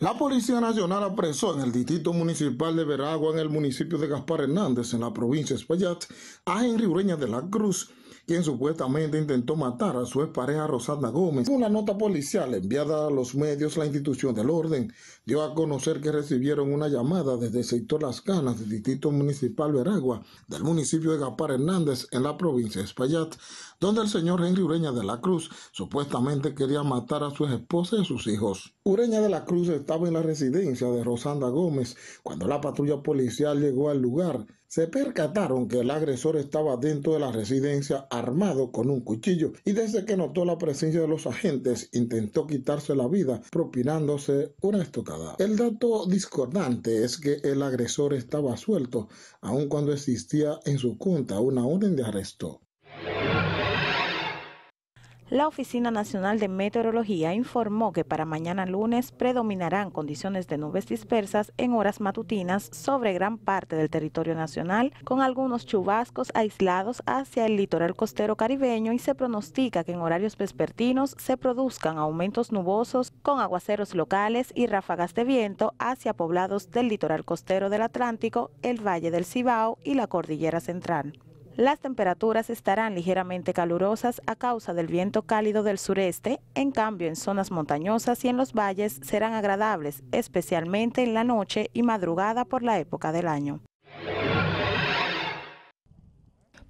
La Policía Nacional apresó en el Distrito Municipal de Veragua, en el municipio de Gaspar Hernández, en la provincia de Espaillat, a Henry Ureña de la Cruz, quien supuestamente intentó matar a su pareja Rosanda Gómez. Una nota policial enviada a los medios, la institución del orden dio a conocer que recibieron una llamada desde el sector Las Canas del Distrito Municipal Veragua, del municipio de Gaspar Hernández, en la provincia de Espaillat, donde el señor Henry Ureña de la Cruz supuestamente quería matar a su esposa y a sus hijos. Ureña de la Cruz estaba en la residencia de Rosanda Gómez cuando la patrulla policial llegó al lugar. Se percataron que el agresor estaba dentro de la residencia armado con un cuchillo y desde que notó la presencia de los agentes intentó quitarse la vida propinándose una estocada. El dato discordante es que el agresor estaba suelto aun cuando existía en su cuenta una orden de arresto. La Oficina Nacional de Meteorología informó que para mañana lunes predominarán condiciones de nubes dispersas en horas matutinas sobre gran parte del territorio nacional, con algunos chubascos aislados hacia el litoral costero caribeño y se pronostica que en horarios vespertinos se produzcan aumentos nubosos con aguaceros locales y ráfagas de viento hacia poblados del litoral costero del Atlántico, el Valle del Cibao y la Cordillera Central. Las temperaturas estarán ligeramente calurosas a causa del viento cálido del sureste, en cambio en zonas montañosas y en los valles serán agradables, especialmente en la noche y madrugada por la época del año.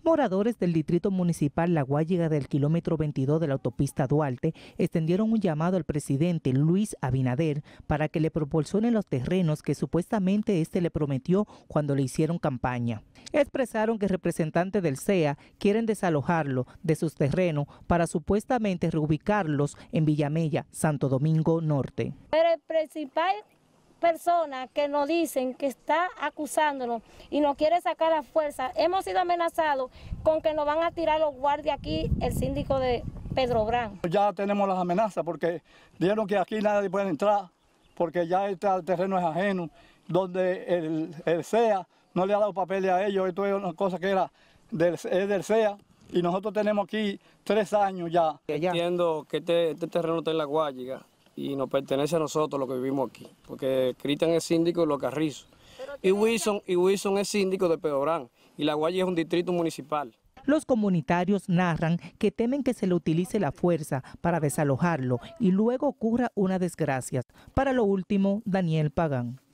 Moradores del Distrito Municipal La Guayiga del kilómetro 22 de la autopista Duarte extendieron un llamado al presidente Luis Abinader para que le proporcione los terrenos que supuestamente este le prometió cuando le hicieron campaña expresaron que representantes del CEA quieren desalojarlo de sus terrenos para supuestamente reubicarlos en Villamella, Santo Domingo Norte. Pero el principal persona que nos dicen que está acusándonos y nos quiere sacar la fuerza, hemos sido amenazados con que nos van a tirar los guardias aquí, el síndico de Pedro Gran. Ya tenemos las amenazas porque dijeron que aquí nadie puede entrar porque ya el este terreno es ajeno, donde el, el CEA no le ha dado papeles a ellos, esto es una cosa que era del, CEA y nosotros tenemos aquí tres años ya. Entiendo que este, este, terreno está en la Guayiga y nos pertenece a nosotros lo que vivimos aquí, porque Cristian es síndico de Los Carrizos y Wilson, y Wilson es síndico de Pedorán y la Guayiga es un distrito municipal. Los comunitarios narran que temen que se le utilice la fuerza para desalojarlo y luego ocurra una desgracia. Para lo último, Daniel Pagán.